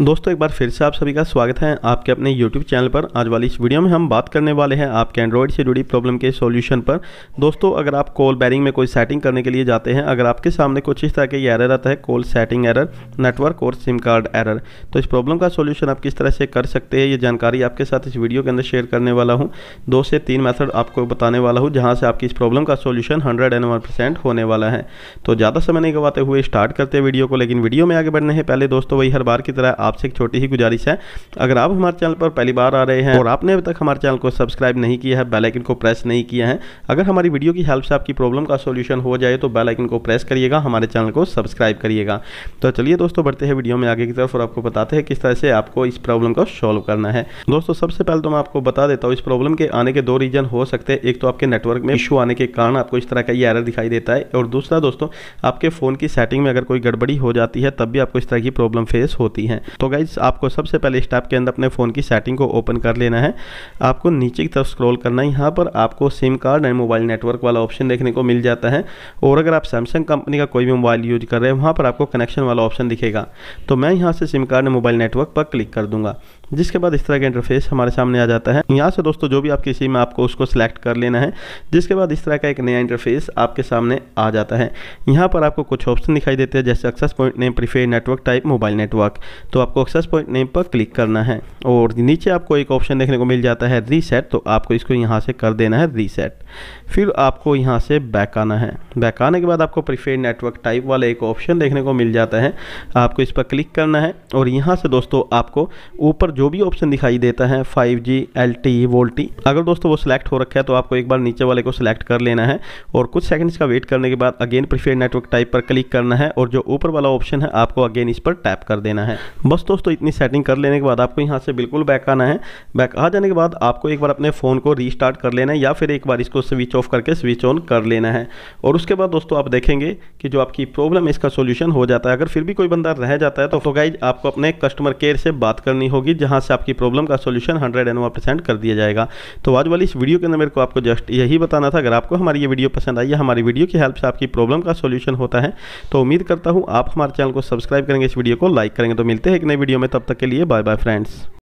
दोस्तों एक बार फिर से आप सभी का स्वागत है आपके अपने YouTube चैनल पर आज वाली इस वीडियो में हम बात करने वाले हैं आपके एंड्रॉयड से जुड़ी प्रॉब्लम के सॉल्यूशन पर दोस्तों अगर आप कॉल बैरिंग में कोई सेटिंग करने के लिए जाते हैं अगर आपके सामने कुछ इस तरह के एरर आता है कॉल सेटिंग एरर नेटवर्क और सिम कार्ड एरर तो इस प्रॉब्लम का सोल्यूशन आप किस तरह से कर सकते हैं ये जानकारी आपके साथ इस वीडियो के अंदर शेयर करने वाला हूँ दो से तीन मैथड आपको बताने वाला हूँ जहाँ से आपकी इस प्रॉब्लम का सोल्यूशन हंड्रेड होने वाला है तो ज़्यादा समय नहीं गवाते हुए स्टार्ट करते हैं वीडियो को लेकिन वीडियो में आगे बढ़ने हैं पहले दोस्तों वही हर बार की तरह आपसे एक छोटी ही गुजारिश है अगर आप हमारे चैनल पर पहली बार आ रहे हैं और आपने अभी तक हमारे चैनल को सब्सक्राइब नहीं किया है बेलाइकन को प्रेस नहीं किया है अगर हमारी वीडियो की हेल्प से आपकी प्रॉब्लम का सोल्यूशन हो जाए तो बेलाइकन को प्रेस करिएगा हमारे चैनल को सब्सक्राइब करिएगा तो चलिए दोस्तों बढ़ते हैं वीडियो में आगे की तरफ और आपको बताते हैं किस तरह से आपको इस प्रॉब्लम को सॉल्व करना है दोस्तों सबसे पहले तो मैं आपको बता देता हूँ इस प्रॉब्लम के आने के दो रीजन हो सकते हैं एक तो आपके नेटवर्क में इशू आने के कारण आपको इस तरह का ये एरर दिखाई देता है और दूसरा दोस्तों आपके फ़ोन की सेटिंग में अगर कोई गड़बड़ी हो जाती है तब भी आपको इस तरह की प्रॉब्लम फेस होती है तो गाइज आपको सबसे पहले इस टैब के अंदर अपने फ़ोन की सेटिंग को ओपन कर लेना है आपको नीचे की तरफ स्क्रॉल करना है यहाँ पर आपको SIM card and mobile network वाला ऑप्शन देखने को मिल जाता है और अगर आप सैमसंग कंपनी का कोई भी मोबाइल यूज कर रहे हैं वहाँ पर आपको कनेक्शन वाला ऑप्शन दिखेगा तो मैं यहाँ से SIM card and mobile network पर क्लिक कर दूंगा जिसके बाद इस तरह का इंटरफेस हमारे सामने आ जाता है यहाँ से दोस्तों जो भी आपकी सिम आपको उसको सिलेक्ट कर लेना है जिसके बाद इस तरह का एक नया इंटरफेस आपके सामने आ जाता है यहाँ पर आपको कुछ ऑप्शन दिखाई देते हैं जैसे access point name preferred network type mobile network तो आपको एक्सेस पॉइंट नेम पर क्लिक करना है और नीचे आपको एक ऑप्शन देखने को मिल जाता है रीसेट तो आपको इसको यहाँ से कर देना है रीसेट फिर आपको यहाँ से बैक आना है बैक आने के बाद आपको प्रीफेड नेटवर्क टाइप वाला एक ऑप्शन देखने को मिल जाता है आपको इस पर क्लिक करना है और यहाँ से दोस्तों आपको ऊपर जो भी ऑप्शन दिखाई देता है five G L T VoLTE अगर दोस्तों वो सिलेक्ट हो रखा है तो आपको एक बार नीचे वाले को सिलेक्ट कर लेना है और कुछ सेकेंड्स का वेट करने के बाद अगेन प्रीफेड नेटवर्क टाइप पर क्लिक करना है और जो ऊपर वाला ऑप्शन है आपको अगेन इस पर टैप कर देना है बस दोस्तों इतनी सेटिंग कर लेने के बाद आपको यहाँ से बिल्कुल बैक आना है बैक आ जाने के बाद आपको एक बार अपने फ़ोन को रीस्टार्ट कर लेना है या फिर एक बार इसको स्विच ऑफ करके स्विच ऑन कर लेना है और उसके बाद दोस्तों आप देखेंगे कि जो आपकी प्रॉब्लम इसका सोल्यूशन हो जाता है अगर फिर भी कोई बंदा रह जाता है तो, गाइज तो आपको अपने कस्टमर केयर से बात करनी होगी जहाँ से आपकी प्रॉब्लम का सोल्यूशन हंड्रेड एंड परसेंट कर दिया जाएगा तो आज वाली इस वीडियो के अंदर मेरे को आपको जस्ट यही बताना था अगर आपको हमारी ये वीडियो पसंद आई है हमारी वीडियो की हेल्प से आपकी प्रॉब्लम का सोल्यूशन होता है तो उम्मीद करता हूँ आप हमारे चैनल को सब्सक्राइब करेंगे इस वीडियो को लाइक करेंगे तो मिलते हैं एक नई वीडियो में तब तक के लिए बाय बाय फ्रेंड्स